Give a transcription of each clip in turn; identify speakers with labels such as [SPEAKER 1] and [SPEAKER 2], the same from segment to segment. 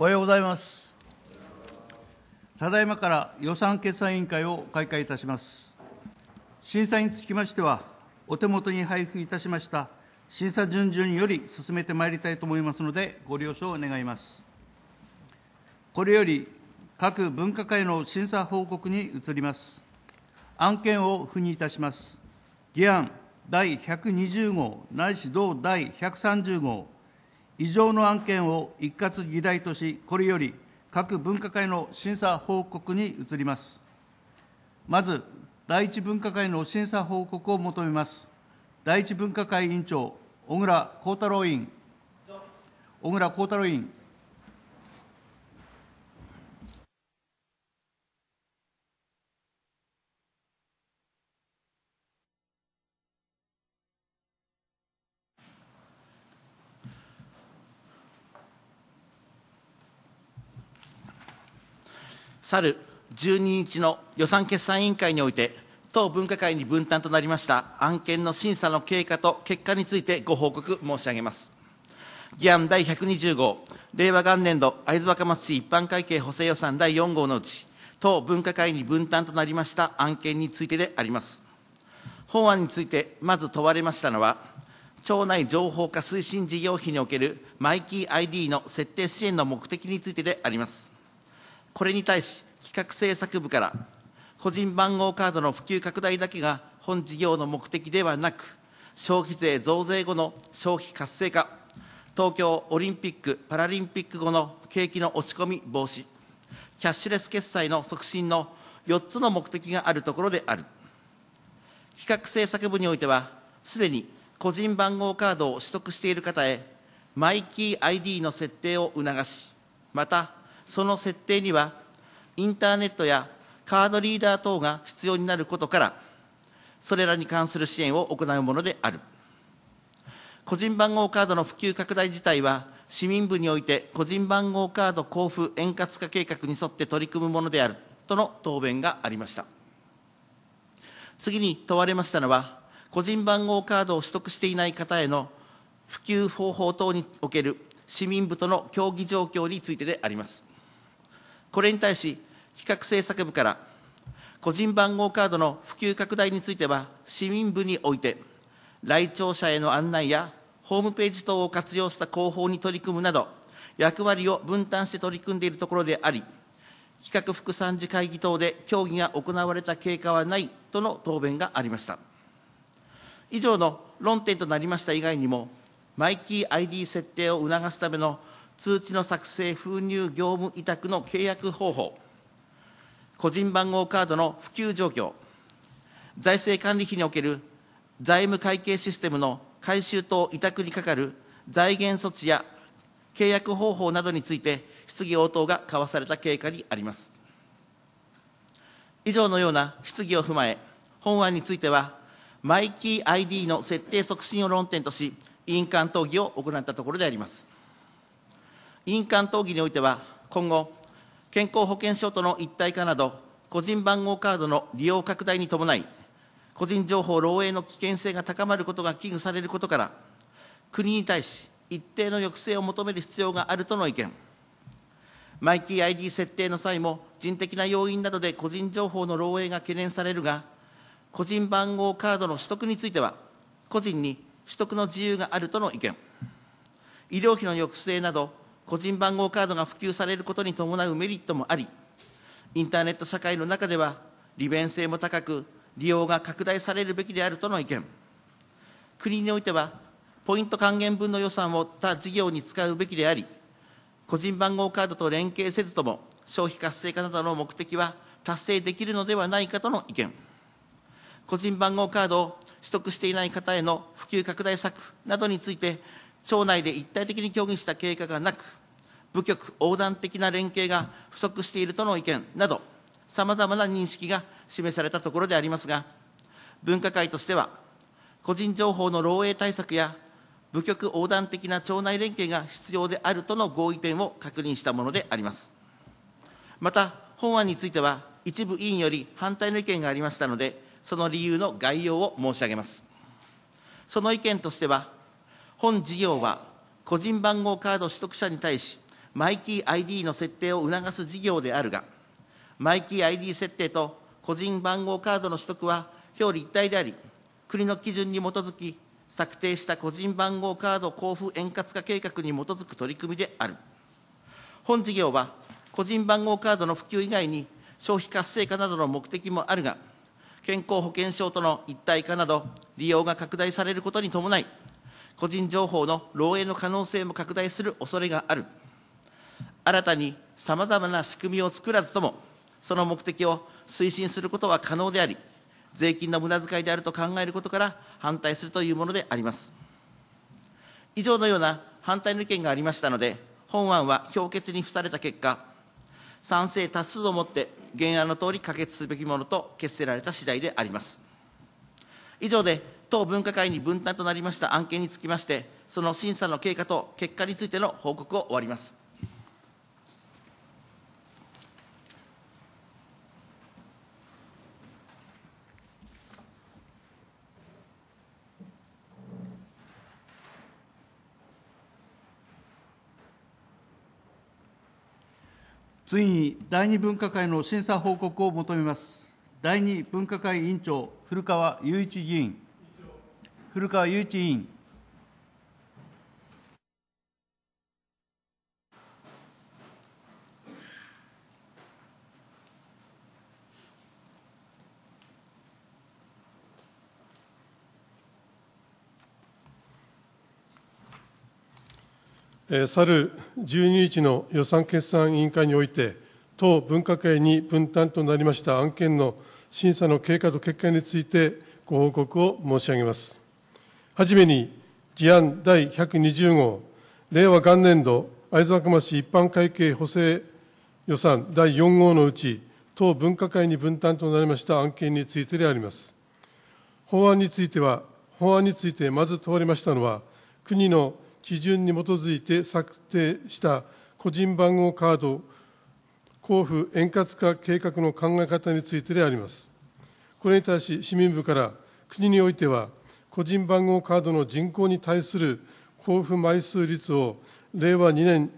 [SPEAKER 1] おはようございますただいまから予算
[SPEAKER 2] 決算委員会を開会いたします審査につきましてはお手元に配布いたしました審査順々により進めてまいりたいと思いますのでご了承を願いますこれより各分科会の審査報告に移ります案件を付にいたします議案第120号ないし同第130号異常の案件を一括議題とし、これより各分科会の審査報告に移ります。まず、第一分科会の審査報告を求めます。第一分科会委員長、小倉幸太郎委員。小倉幸太郎委
[SPEAKER 1] 員。
[SPEAKER 3] 去る12日の予算決算委員会において、当分科会に分担となりました案件の審査の経過と結果についてご報告申し上げます。議案第120号、令和元年度会津若松市一般会計補正予算第4号のうち、当分科会に分担となりました案件についてであります。法案について、まず問われましたのは、町内情報化推進事業費におけるマイキー ID の設定支援の目的についてであります。これに対し、企画政策部から個人番号カードの普及拡大だけが本事業の目的ではなく消費税増税後の消費活性化東京オリンピック・パラリンピック後の景気の落ち込み防止キャッシュレス決済の促進の4つの目的があるところである企画政策部においてはすでに個人番号カードを取得している方へマイキー ID の設定を促しまたその設定にはインターネットやカードリーダー等が必要になることから、それらに関する支援を行うものである。個人番号カードの普及拡大自体は、市民部において個人番号カード交付円滑化計画に沿って取り組むものであるとの答弁がありました。次に問われましたのは、個人番号カードを取得していない方への普及方法等における市民部との協議状況についてであります。これに対し、企画政策部から個人番号カードの普及拡大については、市民部において、来庁者への案内やホームページ等を活用した広報に取り組むなど、役割を分担して取り組んでいるところであり、企画副参事会議等で協議が行われた経過はないとの答弁がありました。以上の論点となりました以外にも、マイキー ID 設定を促すための通知の作成、封入業務委託の契約方法、個人番号カードの普及状況、財政管理費における財務会計システムの改修と委託にかかる財源措置や契約方法などについて質疑応答が交わされた経過にあります。以上のような質疑を踏まえ、本案については、マイキー ID の設定促進を論点とし、委員間討議を行ったところであります。委員間討議においては、今後、健康保険証との一体化など、個人番号カードの利用拡大に伴い、個人情報漏えいの危険性が高まることが危惧されることから、国に対し、一定の抑制を求める必要があるとの意見、マイキー ID 設定の際も、人的な要因などで個人情報の漏えいが懸念されるが、個人番号カードの取得については、個人に取得の自由があるとの意見、医療費の抑制など、個人番号カードが普及されることに伴うメリットもあり、インターネット社会の中では、利便性も高く、利用が拡大されるべきであるとの意見。国においては、ポイント還元分の予算を他事業に使うべきであり、個人番号カードと連携せずとも、消費活性化などの目的は達成できるのではないかとの意見。個人番号カードを取得していない方への普及拡大策などについて、町内で一体的に協議した経過がなく、部局横断的な連携が不足しているとの意見など、さまざまな認識が示されたところでありますが、分科会としては、個人情報の漏洩対策や、部局横断的な町内連携が必要であるとの合意点を確認したものであります。また、本案については、一部委員より反対の意見がありましたので、その理由の概要を申し上げます。その意見としては、本事業は、個人番号カード取得者に対し、マイキー ID の設定を促す事業であるが、マイキー ID 設定と個人番号カードの取得は表裏一体であり、国の基準に基づき、策定した個人番号カード交付円滑化計画に基づく取り組みである。本事業は、個人番号カードの普及以外に、消費活性化などの目的もあるが、健康保険証との一体化など、利用が拡大されることに伴い、個人情報の漏洩の可能性も拡大する恐れがある。新たにさまざまな仕組みを作らずとも、その目的を推進することは可能であり、税金の無駄遣いであると考えることから反対するというものであります。以上のような反対の意見がありましたので、本案は評決に付された結果、賛成多数をもって原案のとおり可決すべきものと決せられた次第であります。以上で当分科会に分担となりました案件につきまして、その審査の経過と結果についての報告を終わります。
[SPEAKER 2] 次に第2分科会の審査報告を求めます。第2分科会委員長、古川雄一議員。古川雄一委員
[SPEAKER 4] 去る12日の予算決算委員会において、当分科会に分担となりました案件の審査の経過と結果について、ご報告を申し上げます。はじめに事案第120号、令和元年度会津若松市一般会計補正予算第4号のうち、当分科会に分担となりました案件についてであります。法案については、法案についてまず問われましたのは、国の基準に基づいて策定した個人番号カード交付円滑化計画の考え方についてであります。これに対し、市民部から国においては、個人番号カードの人口に対する交付枚数率を令和2年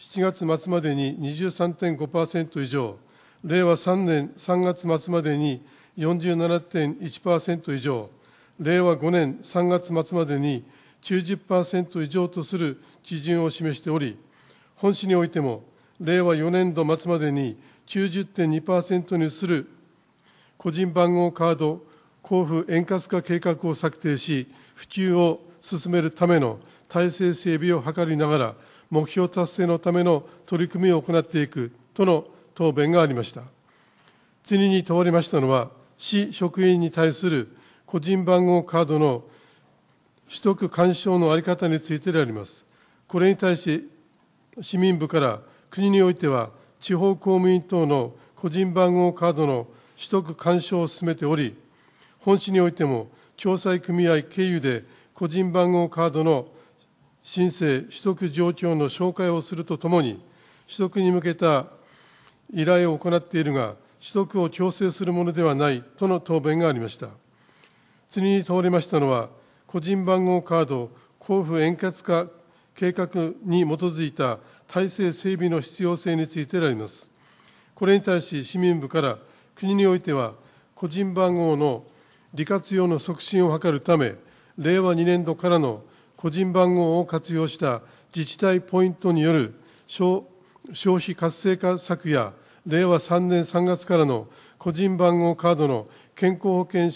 [SPEAKER 4] 7月末までに23.5%以上、令和3年3月末までに47.1%以上、令和5年3月末までに90%以上とする基準を示しており、本市においても、令和4年度末までに90.2%にする個人番号カード交付円滑化計画を策定し、普及を進めるための体制整備を図りながら、目標達成のための取り組みを行っていくとの答弁がありました。次に問われましたのは、市職員に対する個人番号カードの取得勧奨の在り方についてであります。これに対し、市民部から国においては、地方公務員等の個人番号カードの取得勧奨を進めており、本市においても、共済組合経由で個人番号カードの申請、取得状況の紹介をするとともに、取得に向けた依頼を行っているが、取得を強制するものではないとの答弁がありました。次に通りましたのは、個人番号カード交付円滑化計画に基づいた体制整備の必要性についてであります。これに対し、市民部から、国においては、個人番号の利活用の促進を図るため、令和2年度からの個人番号を活用した自治体ポイントによる消費活性化策や、令和3年3月からの個人番号カードの健康保険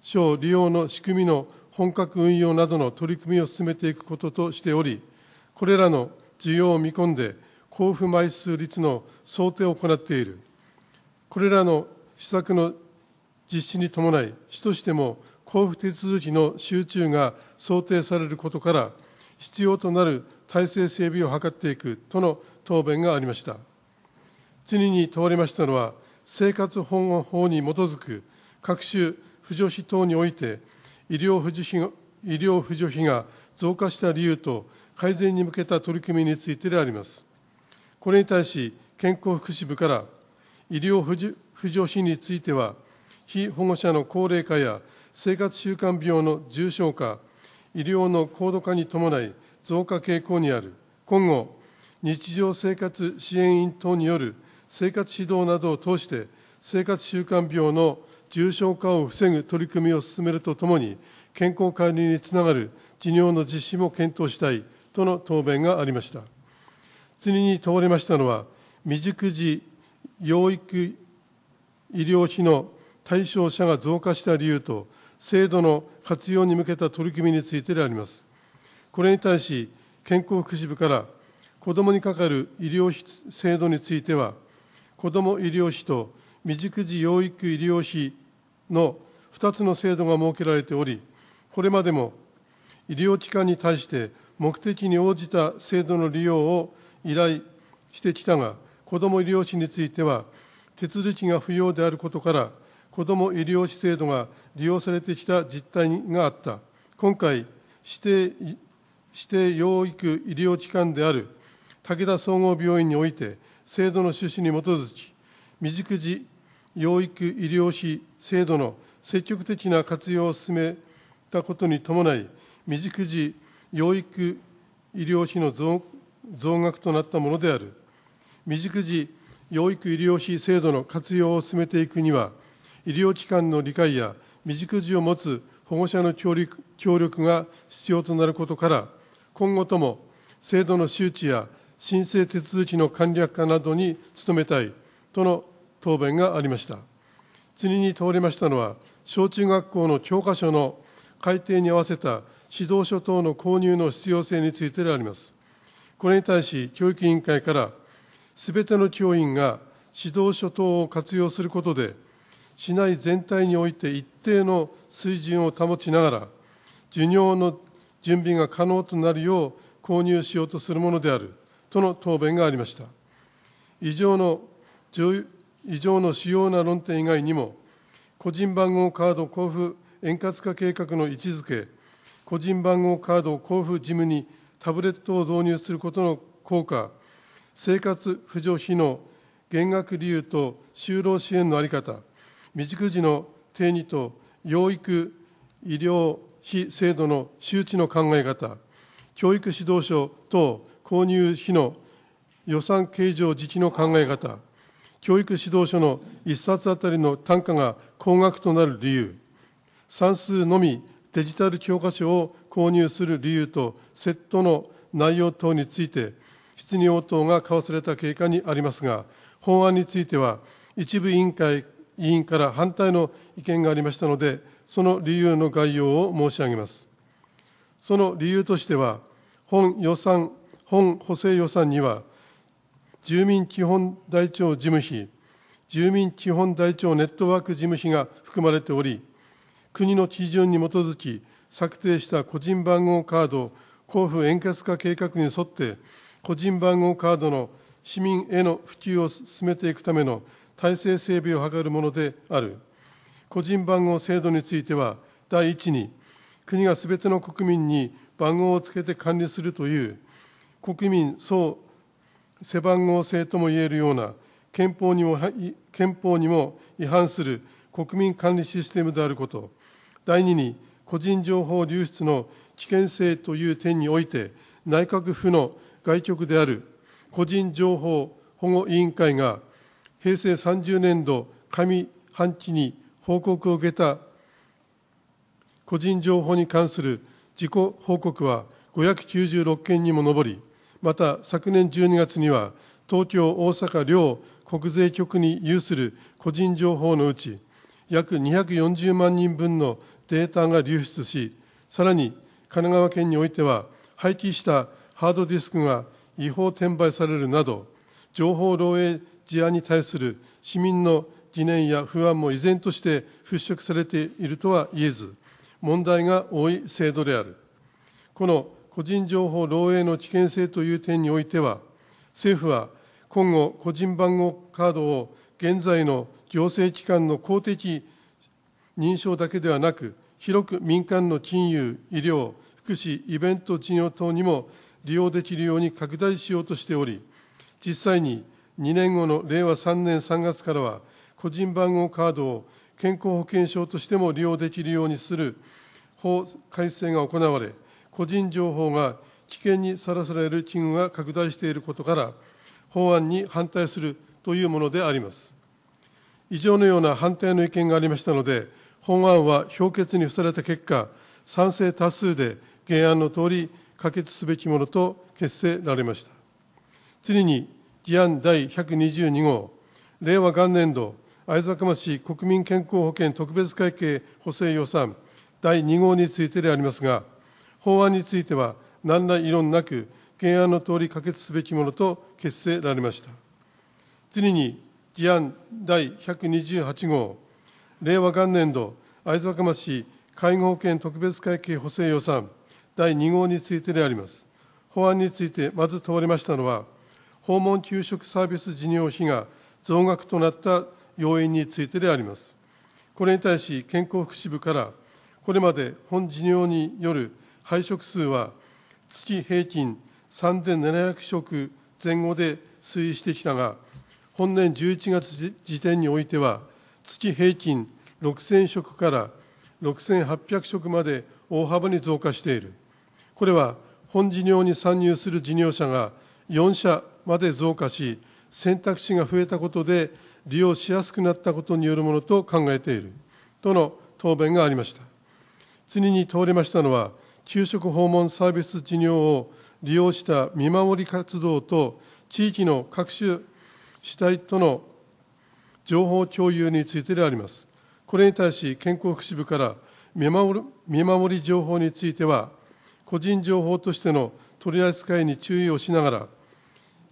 [SPEAKER 4] 証利用の仕組みの本格運用などの取り組みを進めていくこととしており、これらの需要を見込んで、交付枚数率の想定を行っている。これらの施策の実施に伴い、市としても交付手続きの集中が想定されることから、必要となる体制整備を図っていくとの答弁がありました。次に問われましたのは、生活保護法に基づく各種扶助費等において、医療扶助費医療扶助費が増加した理由と、改善に向けた取り組みについてであります。これに対し、健康福祉部から、医療扶助費については、被保護者の高齢化や生活習慣病の重症化、医療の高度化に伴い、増加傾向にある、今後、日常生活支援員等による生活指導などを通して、生活習慣病の重症化を防ぐ取り組みを進めるとともに、健康管理につながる事業の実施も検討したいとの答弁がありました。次に問われましたのは、未熟児養育医療費の対象者が増加した理由と、制度の活用に向けた取り組みについてであります。これに対し、健康福祉部から、子どもにかかる医療費制度については、子ども医療費と未熟児養育医療費の2つの制度が設けられており、これまでも医療機関に対して目的に応じた制度の利用を依頼してきたが、子ども医療費については、手続きが不要であることから、子ども医療費制度が利用されてきた実態があった。今回、指定指定養育医療機関である武田総合病院において、制度の趣旨に基づき、未熟児養育医療費制度の積極的な活用を進めたことに伴い、未熟児養育医療費の増増額となったものである。未熟児養育医療費制度の活用を進めていくには、医療機関の理解や未熟児を持つ保護者の協力協力が必要となることから、今後とも制度の周知や申請手続きの簡略化などに努めたいとの答弁がありました。次に通りましたのは、小中学校の教科書の改定に合わせた指導書等の購入の必要性についてであります。これに対し、教育委員会から、すべての教員が指導書等を活用することで、市内全体において一定の水準を保ちながら、授業の準備が可能となるよう購入しようとするものであるとの答弁がありました。以上の異常の主要な論点以外にも、個人番号カード交付円滑化計画の位置づけ、個人番号カード交付事務にタブレットを導入することの効果、生活扶助費の減額理由と就労支援の在り方、未熟児の定義と養育、医療費制度の周知の考え方、教育指導書等購入費の予算計上時期の考え方、教育指導書の1冊あたりの単価が高額となる理由、算数のみデジタル教科書を購入する理由とセットの内容等について、質疑応答が交わされた経過にありますが、法案については、一部委員会委員から反対の意見がありましたので、その理由の概要を申し上げます。その理由としては、本予算、本補正予算には、住民基本台帳事務費、住民基本台帳ネットワーク事務費が含まれており、国の基準に基づき、策定した個人番号カード交付円滑化計画に沿って、個人番号カードの市民への普及を進めていくための体制整備を図るものである。個人番号制度については、第一に、国がすべての国民に番号をつけて管理するという、国民総背番号制ともいえるような憲法にも、憲法にも違反する国民管理システムであること、第2に、個人情報流出の危険性という点において、内閣府の外局である個人情報保護委員会が平成30年度上半期に報告を受けた個人情報に関する事故報告は596件にも上り、また昨年12月には、東京、大阪両国税局に有する個人情報のうち、約240万人分のデータが流出し、さらに神奈川県においては、廃棄したハードディスクが違法転売されるなど、情報漏洩事案に対する市民の疑念や不安も依然として払拭されているとはいえず、問題が多い制度である。この個人情報漏洩の危険性という点においては、政府は今後、個人番号カードを現在の行政機関の公的認証だけではなく、広く民間の金融、医療、福祉、イベント事業等にも利用できるように拡大しようとしており、実際に2年後の令和3年3月からは、個人番号カードを健康保険証としても利用できるようにする法改正が行われ、個人情報が危険にさらされる危惧が拡大していることから、法案に反対するというものであります。以上のような反対の意見がありましたので、本案は評決に付された結果、賛成多数で原案のとおり、可決すべきものと決せられました。次に、議案第122号、令和元年度会津若松国民健康保険特別会計補正予算第2号についてでありますが、法案については何ら異論なく、原案の通り可決すべきものと決せられました。次に、議案第128号、令和元年度会津若松市介護保険特別会計補正予算第2号についてであります。法案についてまず問われましたのは、訪問給食サービス事業費が増額となった要因についてであります。これに対し、健康福祉部から、これまで本事業による配食数は、月平均3700食前後で推移してきたが、本年11月時点においては、月平均6000食から6800食まで大幅に増加している。これは、本事業に参入する事業者が4社まで増加し、選択肢が増えたことで、利用しやすくなったことによるものと考えているとの答弁がありました。次に通りましたのは、給食訪問サービス事業を利用した見守り活動と、地域の各種主体との情報共有についてであります。これに対し、健康福祉部から見守る見守り情報については、個人情報としての取り扱いに注意をしながら、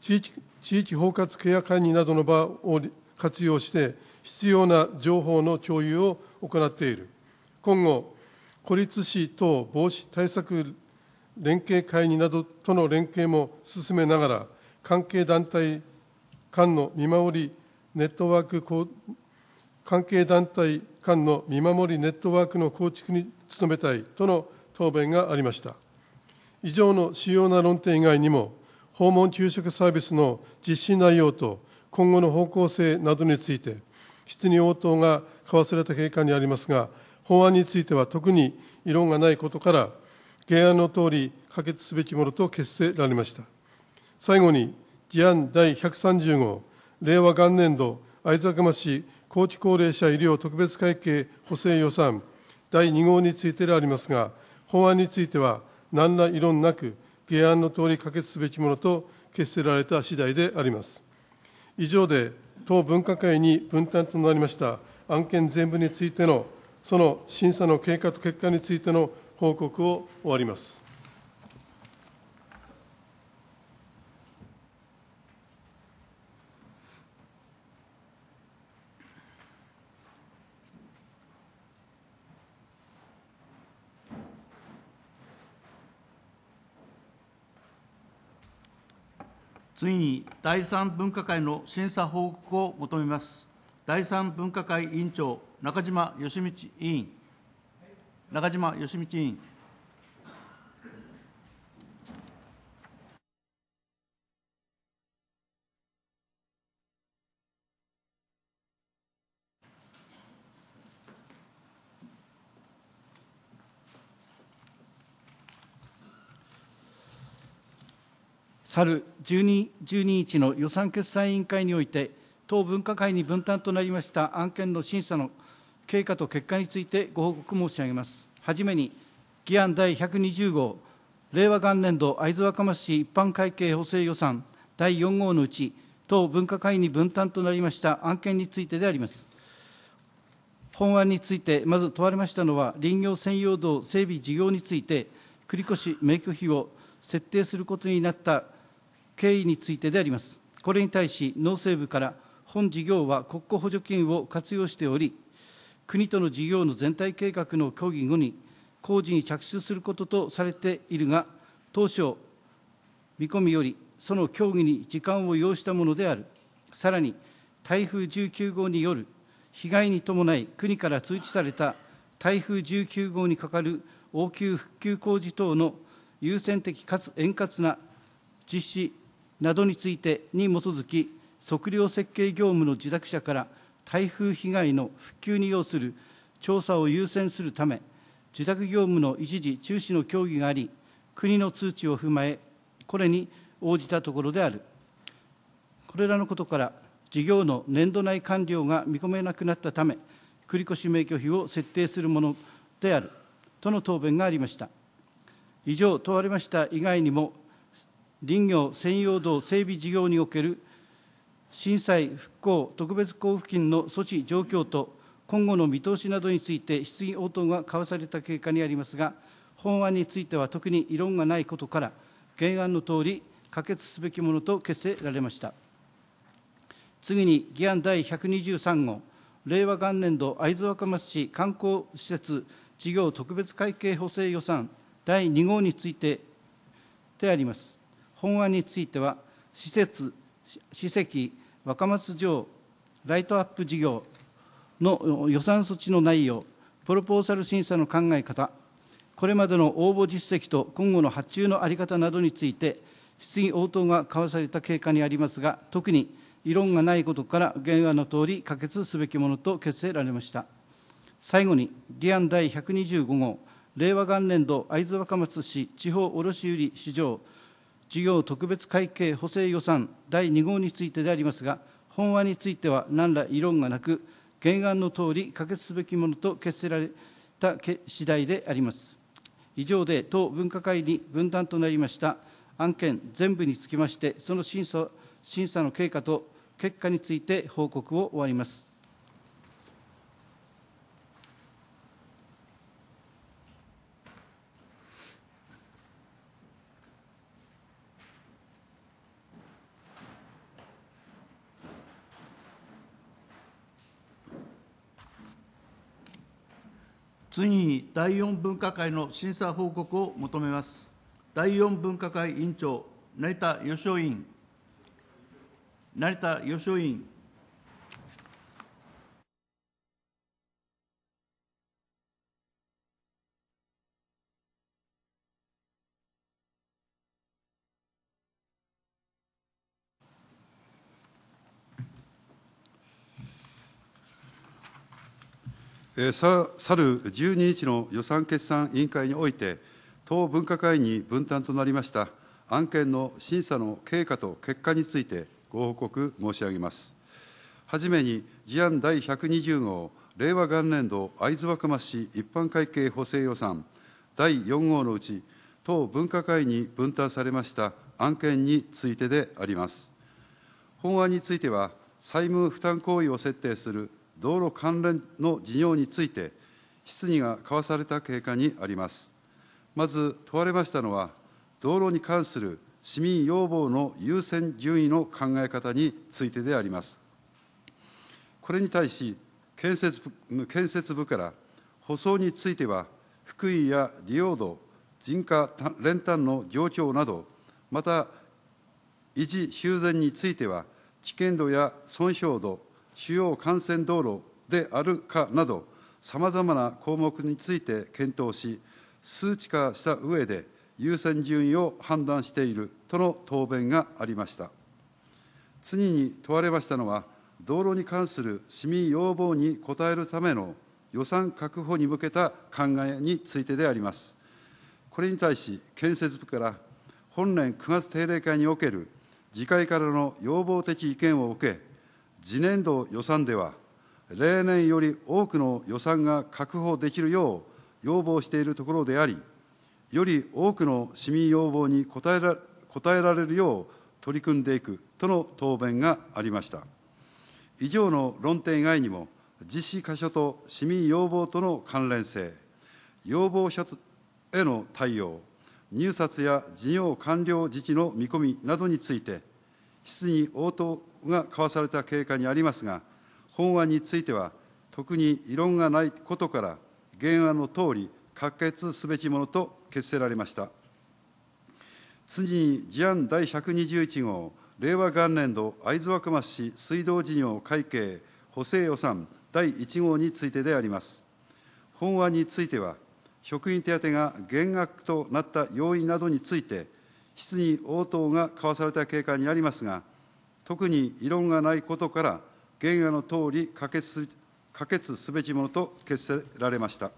[SPEAKER 4] 地域地域包括ケア会議などの場を活用して、必要な情報の共有を行っている。今後、孤立死等防止対策連携会議などとの連携も進めながら、関係団体間の見守り、ネットワーク、関係団体間の見守りネットワークの構築に努めたいとの答弁がありました。以上の主要な論点以外にも、訪問給食サービスの実施内容と今後の方向性などについて、質に応答が交わされた経過にありますが、法案については特に異論がないことから、原案のとおり可決すべきものと決せられました。最後に、議案第130号、令和元年度会津若松市後高齢者医療特別会計補正予算第2号についてでありますが、法案については何ら異論なく、原案の通り可決すべきものと決せられた次第であります。以上で、当分科会に分担となりました案件全部についての、その審査の経過と結果についての報告を終わります。
[SPEAKER 2] 次に第3分科会の審査報告を求めます。第3分科会委員長、中島義道委員。中島義道委員。
[SPEAKER 5] 去る 12, 12日の予算決算委員会において、当分科会に分担となりました案件の審査の経過と結果についてご報告申し上げます。はじめに、議案第120号、令和元年度会津若松市一般会計補正予算第4号のうち、当分科会に分担となりました案件についてであります。本案について、まず問われましたのは、林業専用道整備事業について、繰越免許費を設定することになった経緯についてであります。これに対し、農政部から本事業は国庫補助金を活用しており、国との事業の全体計画の協議後に、工事に着手することとされているが、当初、見込みよりその協議に時間を要したものである。さらに、台風19号による被害に伴い国から通知された台風19号にかかる応急復旧工事等の優先的かつ円滑な実施などについてに基づき、測量設計業務の受宅者から台風被害の復旧に要する調査を優先するため、受宅業務の一時中止の協議があり、国の通知を踏まえ、これに応じたところである。これらのことから、事業の年度内完了が見込めなくなったため、繰越免許費を設定するものであるとの答弁がありました。以上、問われました以外にも、林業専用道整備事業における震災復興特別交付金の措置状況と今後の見通しなどについて質疑応答が交わされた結果にありますが法案については特に異論がないことから原案のとおり可決すべきものと決せられました次に議案第123号令和元年度会津若松市観光施設事業特別会計補正予算第2号についてであります本案については、施設、史跡、若松城、ライトアップ事業の予算措置の内容、プロポーサル審査の考え方、これまでの応募実績と今後の発注の在り方などについて、質疑応答が交わされた経過にありますが、特に異論がないことから、原案のとおり可決すべきものと決せられました。最後に、議案第125号、令和元年度会津若松市地方卸売市場事業特別会計補正予算第2号についてでありますが、本案については何ら異論がなく、原案のとおり可決すべきものと決せられた次第であります。以上で当分科会に分断となりました案件全部につきまして、その審査審査の経過と結果について報告を終わります。
[SPEAKER 2] 次に第4分科会の審査報告を求めます。第4分科会委員長、成田義雄委員。成田義雄委員。
[SPEAKER 6] さ去る12日の予算決算委員会において、党分科会に分担となりました案件の審査の経過と結果についてご報告申し上げます。はじめに、事案第120号、令和元年度会津若松市一般会計補正予算第4号のうち、党分科会に分担されました案件についてであります。本案については、債務負担行為を設定する道路関連の事業について、質疑が交わされた経過にあります。まず問われましたのは、道路に関する市民要望の優先順位の考え方についてであります。これに対し、建設部建設部から、舗装については、福井や利用度、人家練炭の状況など、また維持・修繕については、危険度や損傷度、主要幹線道路であるかなど、さまざまな項目について検討し、数値化した上で、優先順位を判断しているとの答弁がありました。次に問われましたのは、道路に関する市民要望に応えるための予算確保に向けた考えについてであります。これに対し、建設部から、本年9月定例会における、次回からの要望的意見を受け、次年度予算では、例年より多くの予算が確保できるよう要望しているところであり、より多くの市民要望に応えらえられるよう取り組んでいくとの答弁がありました。以上の論点以外にも、実施箇所と市民要望との関連性、要望者への対応、入札や事業完了時期の見込みなどについて、質疑応答が交わされた経過にありますが、本案については、特に異論がないことから、原案のとおり、可決すべきものと決せられました。次に事案第121号、令和元年度会津若松市水道事業会計補正予算第1号についてであります。本案については、職員手当が減額となった要因などについて、質疑応答が交わされた経過にありますが、特に異論がないことから、原案のとおり可決す可決すべきものと決せられました。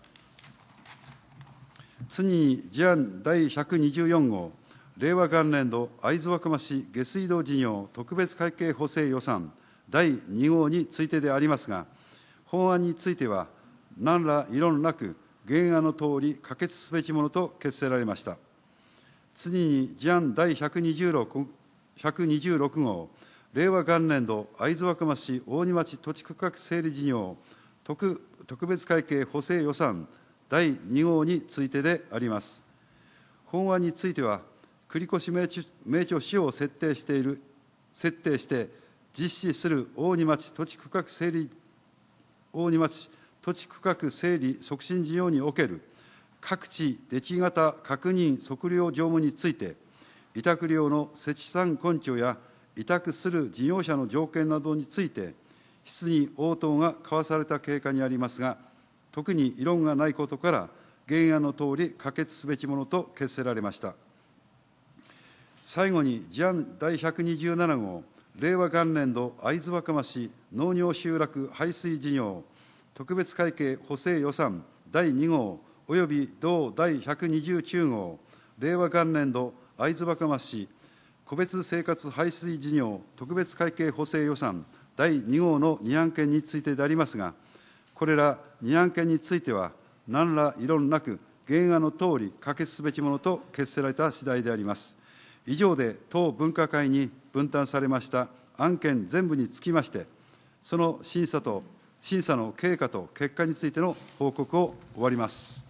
[SPEAKER 6] 次に事案第124号、令和元年度会津若松市下水道事業特別会計補正予算第2号についてでありますが、法案については、何ら異論なく、原案のとおり可決すべきものと決せられました。次に事案第126 126号、令和元年度会津若松市大仁町土地区画整理事業特特別会計補正予算第2号についてであります。本案については、繰越名著使用を設定している、設定して実施する大仁町土地区画整理、大仁町土地区画整理促進事業における各地出来型確認測量業務について、委託料の設置算根拠や委託する事業者の条件などについて、質疑応答が交わされた経過にありますが、特に異論がないことから、原案のとおり可決すべきものと決せられました。最後に事案第127号、令和元年度会津若松市農業集落排水事業特別会計補正予算第2号および同第129号令和元年度会津若松市個別生活排水事業特別会計補正予算第2号の2案件についてでありますが、これら2案件については、何ら異論なく、原案のとおり可決すべきものと決せられた次第であります。以上で、当分科会に分担されました案件全部につきまして、その審査と審査の経過と結果についての報告を終わります。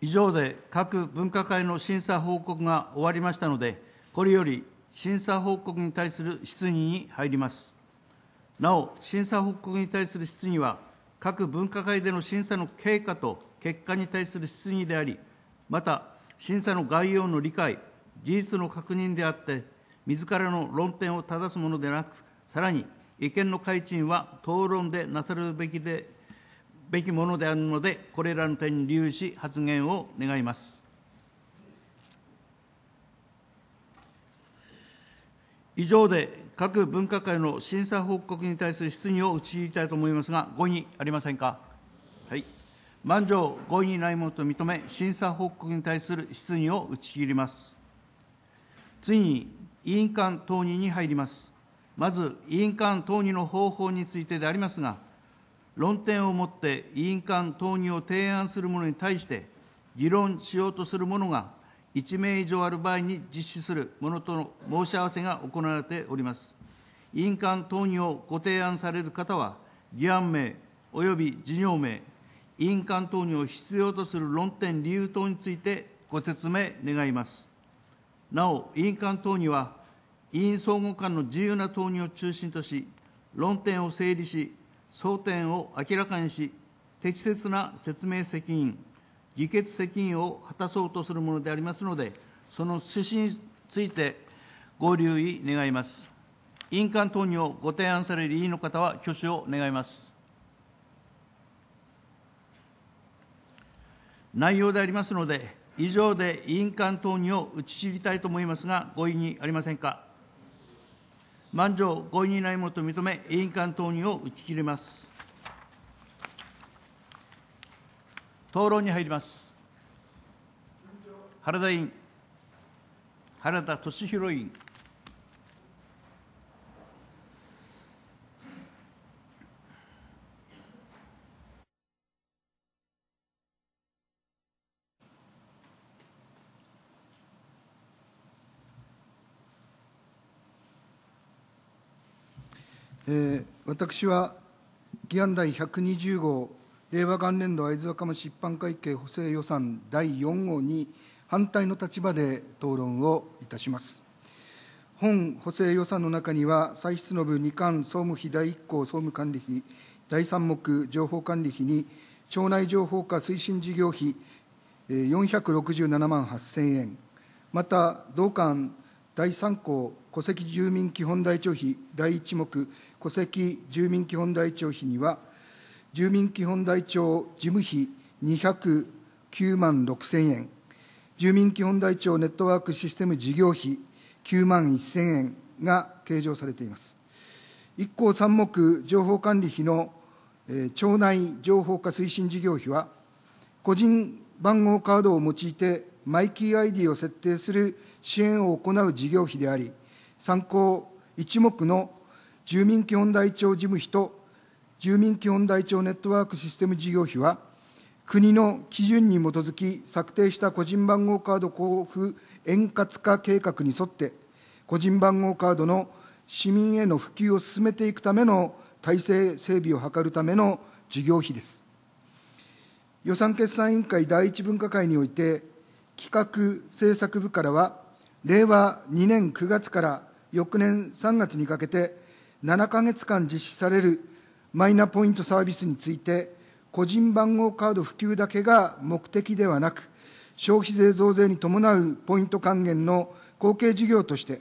[SPEAKER 2] 以上で各分科会の審査報告が終わりましたので、これより審査報告に対する質疑に入ります。なお、審査報告に対する質疑は、各分科会での審査の経過と結果に対する質疑であり、また、審査の概要の理解、事実の確認であって、自らの論点を正すものでなく、さらに意見の改陳は討論でなされるべきでべきものであるので、これらの点に留意し、発言を願います。以上で、各分科会の審査報告に対する質疑を打ち切りたいと思いますが、ご異議ありませんか。はい、満場ご異議ないものと認め、審査報告に対する質疑を打ち切ります。次に、委員間討議に入ります。まず、委員間討議の方法についてでありますが、論点を持って委員間討議を提案する者に対して、議論しようとする者が1名以上ある場合に実施するものとの申し合わせが行われております。委員間討議をご提案される方は、議案名及び事業名、委員間討議を必要とする論点、理由等についてご説明願います。なお、委員間討議は、委員相互間の自由な討議を中心とし、論点を整理し、争点を明らかにし、適切な説明責任、議決責任を果たそうとするものでありますので、その趣旨についてご留意願います。委員間等にをご提案される委員の方は挙手を願います。内容でありますので、以上で委員間等にを打ち切りたいと思いますが、ご異議ありませんか。満場合意にないものと認め、委員間投入を打ち切ります。討論に入ります。原田委員、原田敏弘委員。
[SPEAKER 1] 私は議案第120号令和元年度会津若松一般会計補正予算第4号に反対の立場で討論をいたします本補正予算の中には歳出の部2巻総務費第1項総務管理費第3目情報管理費に町内情報化推進事業費467万8000円また同館第3項戸籍住民基本台帳費第1目戸籍住民基本台帳費には、住民基本台帳事務費209万6000円、住民基本台帳ネットワークシステム事業費9万1000円が計上されています。1項3目情報管理費の、えー、町内情報化推進事業費は、個人番号カードを用いてマイキー ID を設定する支援を行う事業費であり、参考一目の住民基本台帳事務費と住民基本台帳ネットワークシステム事業費は、国の基準に基づき策定した個人番号カード交付円滑化計画に沿って、個人番号カードの市民への普及を進めていくための体制整備を図るための事業費です。予算決算委員会第一分科会において、企画政策部からは、令和2年9月から翌年3月にかけて、7か月間実施されるマイナポイントサービスについて、個人番号カード普及だけが目的ではなく、消費税増税に伴うポイント還元の後継事業として、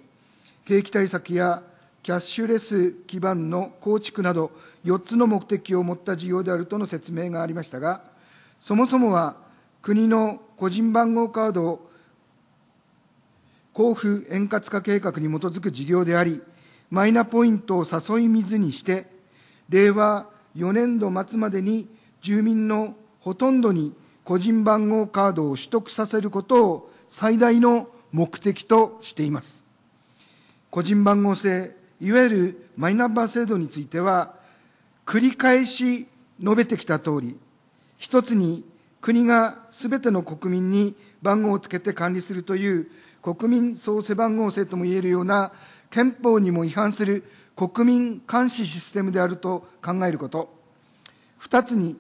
[SPEAKER 1] 景気対策やキャッシュレス基盤の構築など、4つの目的を持った事業であるとの説明がありましたが、そもそもは国の個人番号カード交付円滑化計画に基づく事業であり、マイナポイントを誘い水にして、令和4年度末までに住民のほとんどに個人番号カードを取得させることを最大の目的としています。個人番号制、いわゆるマイナンバー制度については、繰り返し述べてきたとおり、一つに国がすべての国民に番号をつけて管理するという国民総背番号制ともいえるような憲法にも違反する国民監視システムであると考えること。2つに、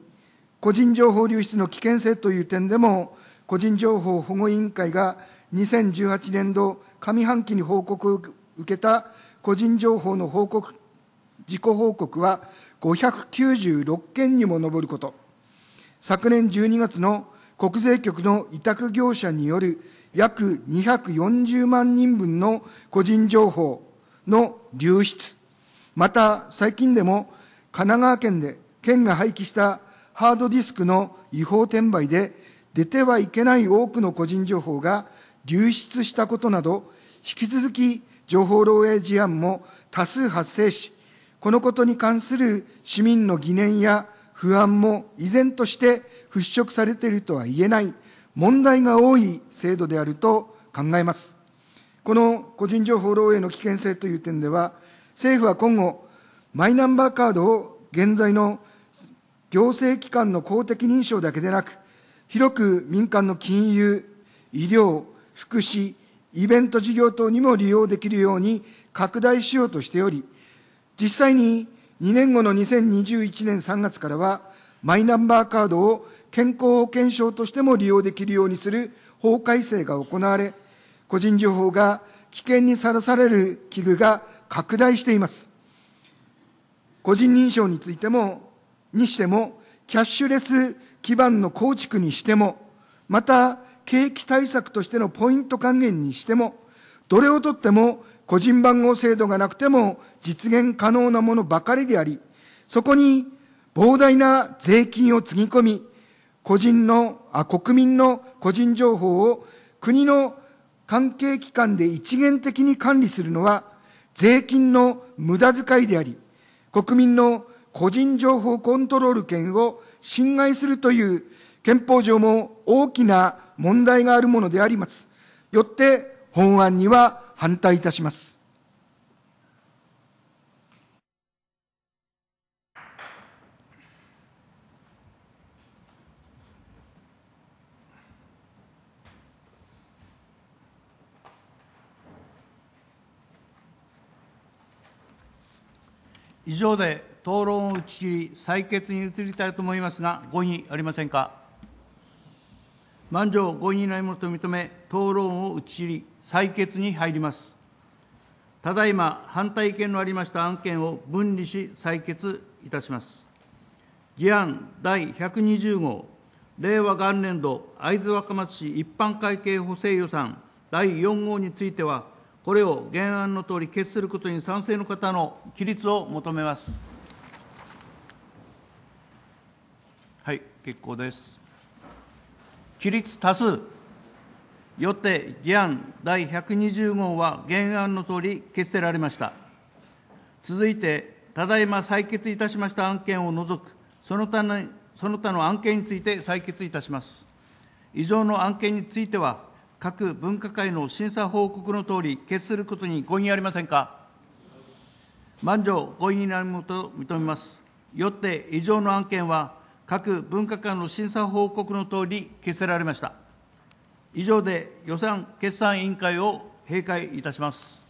[SPEAKER 1] 個人情報流出の危険性という点でも、個人情報保護委員会が2018年度上半期に報告を受けた個人情報の報告、自己報告は596件にも上ること。昨年12月の国税局の委託業者による約240万人分の個人情報の流出、また最近でも神奈川県で県が廃棄したハードディスクの違法転売で出てはいけない多くの個人情報が流出したことなど、引き続き情報漏洩事案も多数発生し、このことに関する市民の疑念や不安も依然として払拭されているとは言えない問題が多い制度であると考えます。この個人情報漏洩の危険性という点では、政府は今後、マイナンバーカードを現在の行政機関の公的認証だけでなく、広く民間の金融、医療、福祉、イベント事業等にも利用できるように拡大しようとしており、実際に2年後の2021年3月からは、マイナンバーカードを健康保険証としても利用できるようにする法改正が行われ、個人情報が危険にさらされる危惧が拡大しています。個人認証についても、にしても、キャッシュレス基盤の構築にしても、また、景気対策としてのポイント還元にしても、どれをとっても個人番号制度がなくても実現可能なものばかりであり、そこに膨大な税金をつぎ込み、個人の、あ、国民の個人情報を国の関係機関で一元的に管理するのは、税金の無駄遣いであり、国民の個人情報コントロール権を侵害するという憲法上も大きな問題があるものであります。よって、本案には反対いたします。
[SPEAKER 2] 以上で討論を打ち切り採決に移りたいと思いますがご異議ありませんか満場合意ないものと認め、討論を打ち切り、採決に入ります。ただいま、反対意見のありました案件を分離し、採決いたします。議案第120号、令和元年度会津若松市一般会計補正予算第4号については、これを原案のとおり決することに賛成の方の起立を求めます。はい、結構です。規律多数。よって議案第120号は原案のとおり決せられました。続いて、ただいま採決いたしました案件を除く、その他のその他の案件について採決いたします。以上の案件については、各分科会の審査報告のとおり、決することに合意ありませんか。満丈合意になるもと認めます。よって、以上の案件は、各分科間の審査報告のとおり決せられました以上で予算決算委員会
[SPEAKER 1] を閉会いたします